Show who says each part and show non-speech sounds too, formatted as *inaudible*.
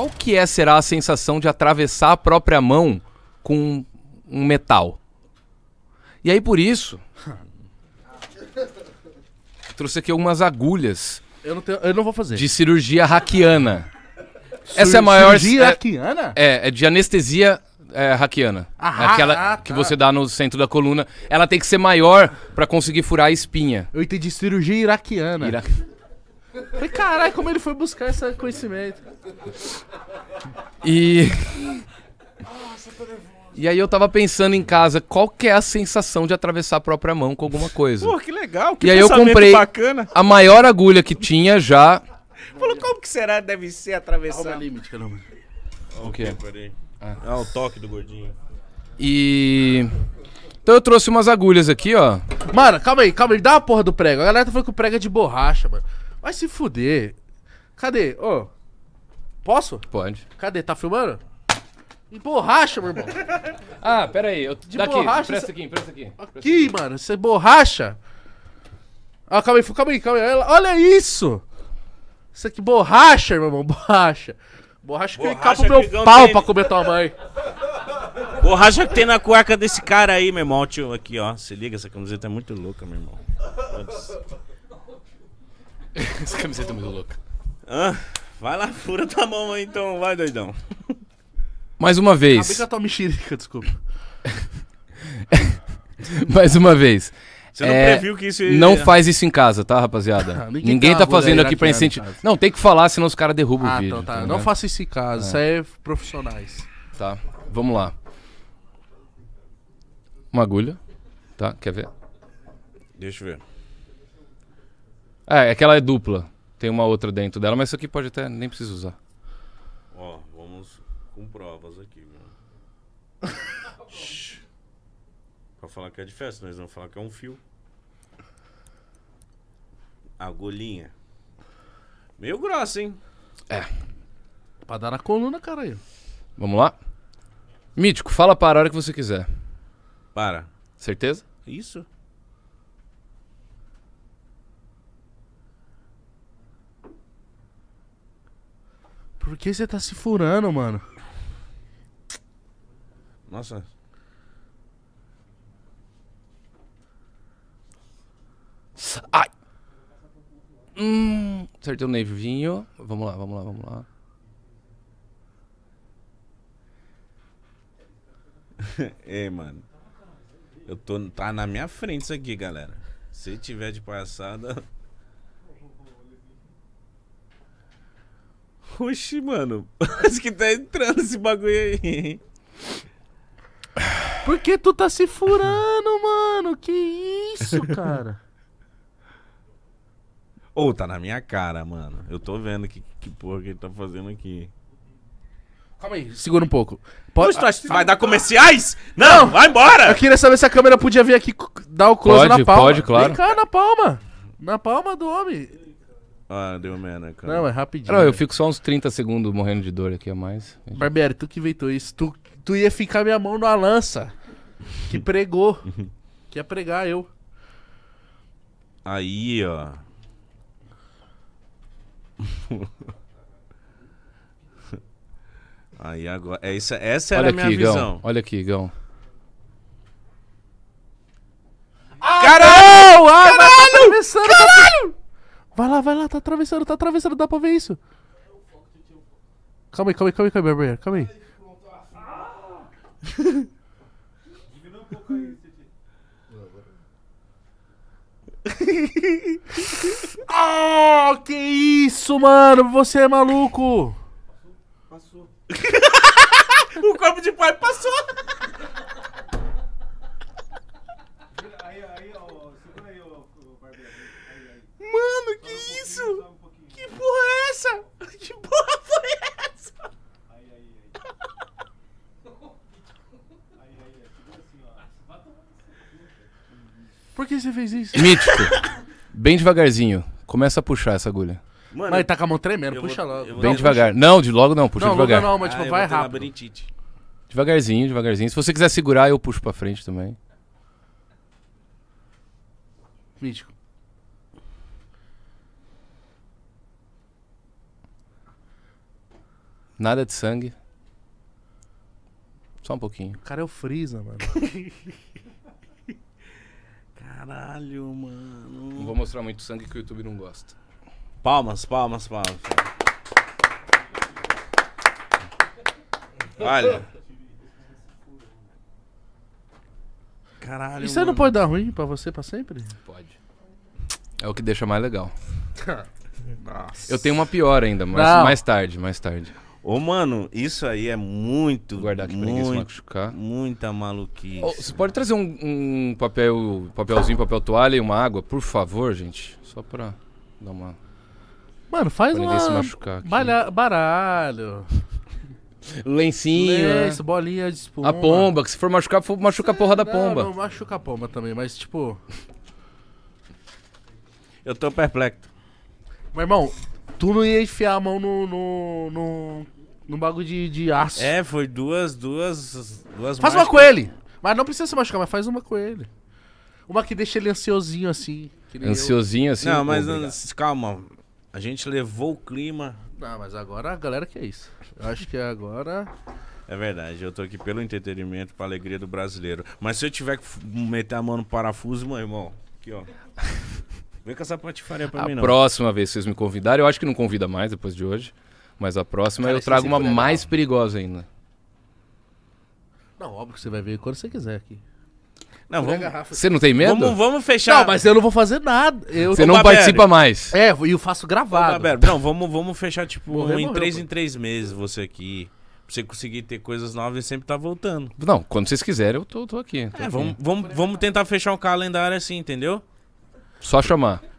Speaker 1: Qual
Speaker 2: que é, será, a sensação de atravessar a própria mão com um metal? E aí, por isso, *laughs* trouxe aqui algumas agulhas
Speaker 1: eu não, tenho, eu não vou fazer. de
Speaker 2: cirurgia hackiana. Essa é a maior. Cirurgia hackiana? É, é, é de anestesia é, hackiana. Ah, é aquela ah, tá. que você dá no centro da coluna. Ela tem que ser maior para conseguir furar a espinha. Eu entendi cirurgia iraquiana. Ira...
Speaker 1: caralho, como ele foi buscar esse conhecimento.
Speaker 2: E. *laughs* E aí eu tava pensando em casa, qual que é a sensação de atravessar a própria mão com alguma coisa?
Speaker 1: Pô, que legal, que e aí eu comprei
Speaker 3: bacana.
Speaker 2: a maior agulha que tinha já.
Speaker 1: Falou, como que será deve ser atravessar? o limite, caramba. O quê? Ah. ah. o toque do gordinho.
Speaker 2: E... Então
Speaker 1: eu trouxe umas agulhas aqui, ó. Mano, calma aí, calma aí, dá uma porra do prego. A galera tá falando que o prego é de borracha, mano. Vai se fuder. Cadê? Ô... Oh. Posso? Pode. Cadê? Tá filmando? De borracha, meu irmão. *laughs* Ah, pera aí. Eu... De
Speaker 2: Daqui, borracha, presta cê- aqui, presta aqui. Aqui,
Speaker 1: mano, isso é borracha. Ah, calma aí, calma aí, calma aí. Olha- isso! Isso aqui, borracha, meu irmão, *laughs* borracha. Borracha que eu Borracha meu pau tem- pra comer tua mãe. Borracha que tem na cueca
Speaker 3: desse cara aí, meu irmão. Tio, aqui, ó. Se liga, essa camiseta é muito louca, meu irmão. *laughs* Essa camiseta é muito louca. Hã? Vai lá, fura tua mão aí então, vai, doidão.
Speaker 1: Mais uma vez. Acabei com a tua mexerica, desculpa.
Speaker 2: *laughs* Mais uma vez. Você não é, previu que isso ia... Não faz isso em casa, tá, rapaziada? *laughs* Ninguém, Ninguém tá, fazendo aqui pra incentivar. Não, tem que falar, senão os caras derrubam ah, o vídeo. Então, tá. tá não faça isso em casa, é. isso
Speaker 1: aí é profissionais. Tá,
Speaker 2: vamos lá. Uma agulha, tá? Quer ver?
Speaker 3: Deixa
Speaker 1: eu ver.
Speaker 2: Ah, é, aquela é dupla. Tem uma outra dentro dela, mas isso aqui pode até. Nem precisa usar.
Speaker 3: Ó, vamos com provas aqui, mano. *laughs* pra falar que é de festa, nós vamos falar que é um fio. Agulhinha. Meio grossa, hein? É. Pra dar na coluna, cara aí.
Speaker 2: Vamos lá? Mítico, fala para a hora que você quiser.
Speaker 1: Para. Certeza? Isso. Por que você tá se furando, mano? Nossa.
Speaker 3: Ai!
Speaker 2: Hum, acertei o nervinho. Vamos lá, vamos lá, vamos lá.
Speaker 3: *laughs* Ei, mano. Eu tô. Tá na minha frente isso aqui, galera. Se tiver de passada. Oxi, mano. Acho *laughs* que tá entrando esse bagulho aí. Por que tu
Speaker 1: tá se furando, mano? Que isso, *laughs* cara?
Speaker 3: Ou oh, tá na minha cara, mano. Eu tô vendo que, que porra que ele tá fazendo aqui.
Speaker 1: Calma aí, segura um pouco. Pode... vai ah. dar comerciais? Não, vai embora! Eu queria saber se a câmera podia vir aqui dar o close pode, na palma. Pode, claro. Vem cá, na palma. Na palma do homem. Ah, deu merda, cara. Não, é rapidinho. Não, eu fico
Speaker 2: só uns 30 segundos morrendo de dor aqui a mais.
Speaker 1: Barbieri, tu que inventou isso. Tu, tu ia ficar minha mão numa lança que *laughs* pregou. que ia pregar eu.
Speaker 3: Aí, ó. *laughs* Aí agora. É isso, essa era a minha visão. Igão.
Speaker 2: Olha aqui, Igão.
Speaker 1: Vai lá, vai lá, tá atravessando, tá atravessando, dá pra ver isso. Calma aí, calma aí, calma aí, calma aí, Barbeiro, calma aí. oh, que isso, mano? Você é maluco! Passou.
Speaker 3: passou. *laughs* o corpo de pai passou!
Speaker 1: Por que você fez isso?
Speaker 2: Mítico. Bem devagarzinho. Começa a puxar essa agulha.
Speaker 1: Mano, Mas tá com a mão tremendo, puxa vou- logo. Bem devagar. Não, de logo não, puxa Não, devagar. não, não, mas tipo, ah, vai rápido.
Speaker 2: Devagarzinho, devagarzinho. Se você quiser segurar, eu puxo pra frente também. Mítico. Nada de sangue. Só um pouquinho. O
Speaker 1: cara é o Freeza, mano. *laughs* Caralho, mano. Não vou mostrar muito sangue
Speaker 3: que o YouTube não gosta. Palmas, palmas, palmas.
Speaker 1: Olha. Caralho. Isso aí não pode dar ruim pra você pra sempre? Pode.
Speaker 2: É o que deixa
Speaker 3: mais legal.
Speaker 1: *laughs* Nossa. Eu tenho uma pior ainda, mas Não. mais
Speaker 3: tarde, mais tarde. Ô, mano, isso aí é muito. Guardar aqui muito, ninguém machucar. Muita maluquice. Oh, você
Speaker 2: pode trazer um, um, papel, papelzinho, papel toalha e uma água, por favor, gente? Só
Speaker 1: pra dar uma. Mano, faz pra uma. Se machucar aqui. Balha... Baralho.
Speaker 2: Lencinho. Né? Lenço, né? bolinha de espuma. A pomba, que se for machucar, for a porra da não, pomba. Não,
Speaker 1: machuca a pomba também, mas tipo. Eu tô perplexo. Meu irmão, Tu não ia enfiar a mão no. no, no, no bagulho de, de aço. É,
Speaker 3: foi duas, duas. duas faz mágicas. uma com ele!
Speaker 1: Mas não precisa se machucar, mas faz uma com ele. Uma que deixa ele ansiosinho assim. Ansiosinho eu. assim? Não,
Speaker 3: mas
Speaker 1: calma. A gente levou o clima. Não, mas agora a galera que é isso. Eu acho que agora.
Speaker 3: É verdade, eu tô aqui pelo entretenimento, pra alegria do brasileiro. Mas se eu tiver que meter a mão no parafuso, meu irmão, aqui ó. *laughs* Vem com essa patifaria pra a mim,
Speaker 2: não. A próxima vez que vocês me convidarem, eu acho que não convida mais depois de hoje. Mas a próxima Cara, eu trago uma mais perigosa ainda.
Speaker 1: Não, óbvio que você vai ver quando você quiser aqui. Não, vamos... Você não tem medo? Vamos, vamos fechar. Não, mas eu não vou fazer nada. Eu... Você não participa mais. É, e eu faço gravado. Ô, não, vamos, vamos fechar, tipo, morreu, um, em três pô.
Speaker 3: em três meses você aqui. Pra você conseguir ter coisas novas e sempre tá voltando. Não, quando vocês quiserem,
Speaker 2: eu tô, tô aqui. Tô
Speaker 3: é, aqui. Vamos, vamos, vamos tentar fechar um calendário assim, entendeu? Só chamar.